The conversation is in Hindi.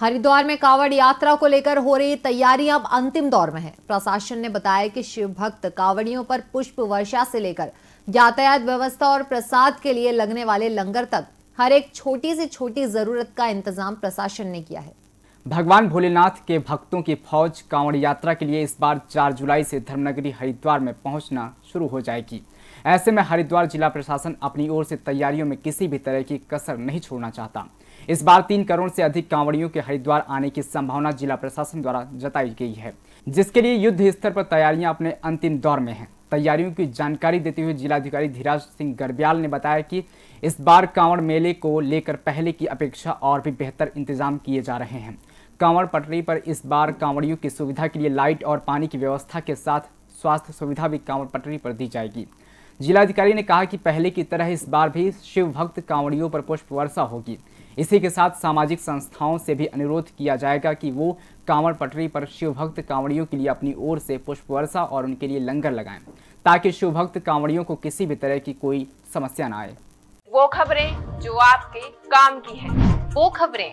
हरिद्वार में कावड़ यात्रा को लेकर हो रही तैयारियां अब अंतिम दौर में है प्रशासन ने बताया कि शिव भक्त कावड़ियों पर पुष्प वर्षा से लेकर यातायात व्यवस्था और प्रसाद के लिए लगने वाले लंगर तक हर एक छोटी से छोटी जरूरत का इंतजाम प्रशासन ने किया है भगवान भोलेनाथ के भक्तों की फौज कांवड़ यात्रा के लिए इस बार 4 जुलाई से धर्मनगरी हरिद्वार में पहुंचना शुरू हो जाएगी ऐसे में हरिद्वार जिला प्रशासन अपनी ओर से तैयारियों में किसी भी तरह की कसर नहीं छोड़ना चाहता इस बार तीन करोड़ से अधिक कांवड़ियों के हरिद्वार आने की संभावना जिला प्रशासन द्वारा जताई गई है जिसके लिए युद्ध स्तर पर तैयारियां अपने अंतिम दौर में हैं तैयारियों की जानकारी देते हुए जिलाधिकारी धीराज सिंह गर्ब्याल ने बताया कि इस बार कांवड़ मेले को लेकर पहले की अपेक्षा और भी बेहतर इंतजाम किए जा रहे हैं कांवड़ पटरी पर इस बार कांवड़ियों की सुविधा के लिए लाइट और पानी की व्यवस्था के साथ स्वास्थ्य सुविधा भी कांवड़ पटरी पर दी जाएगी जिलाधिकारी ने कहा कि पहले की तरह इस बार भी शिव भक्त कांवड़ियों पर पुष्प वर्षा होगी इसी के साथ सामाजिक संस्थाओं से भी अनुरोध किया जाएगा कि वो कांवड़ पटरी पर शिव भक्त कांवड़ियों के लिए अपनी ओर से पुष्प वर्षा और उनके लिए लंगर लगाएं ताकि शिव भक्त कांवड़ियों को किसी भी तरह की कोई समस्या न आए वो खबरें जो आपके काम की है वो खबरें